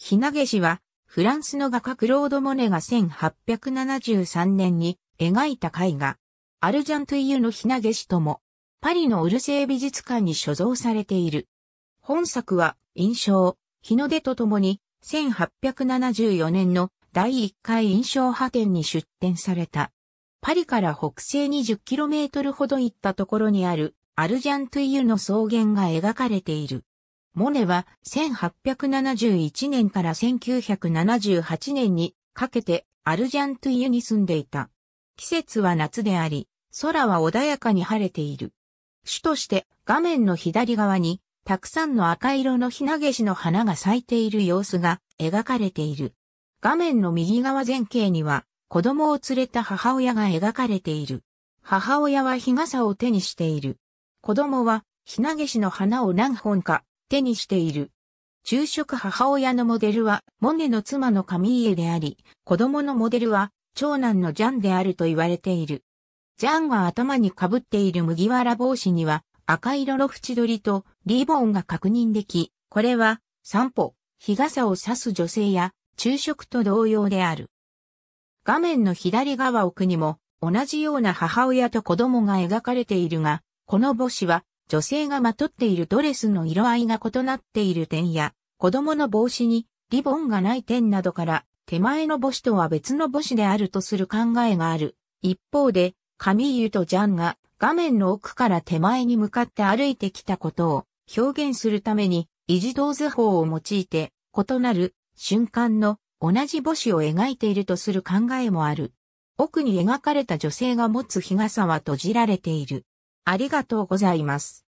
ひなげしは、フランスの画家クロード・モネが1873年に描いた絵画、アルジャントゥイユのひなげしとも、パリのウルセー美術館に所蔵されている。本作は、印象、日の出とともに、1874年の第1回印象派展に出展された。パリから北西 20km ほど行ったところにある、アルジャントゥイユの草原が描かれている。モネは1871年から1978年にかけてアルジャントゥイユに住んでいた。季節は夏であり、空は穏やかに晴れている。主として画面の左側にたくさんの赤色のひなげしの花が咲いている様子が描かれている。画面の右側前景には子供を連れた母親が描かれている。母親は日傘を手にしている。子供はひなげしの花を何本か手にしている。昼食母親のモデルは、モネの妻の神家であり、子供のモデルは、長男のジャンであると言われている。ジャンが頭にかぶっている麦わら帽子には、赤色の縁取りとリボンが確認でき、これは、散歩、日傘を差す女性や、昼食と同様である。画面の左側奥にも、同じような母親と子供が描かれているが、この母子は女性がまとっているドレスの色合いが異なっている点や、子供の帽子にリボンがない点などから、手前の母子とは別の母子であるとする考えがある。一方で、カミーユとジャンが画面の奥から手前に向かって歩いてきたことを表現するために、維持動図法を用いて、異なる瞬間の同じ母子を描いているとする考えもある。奥に描かれた女性が持つ日傘は閉じられている。ありがとうございます。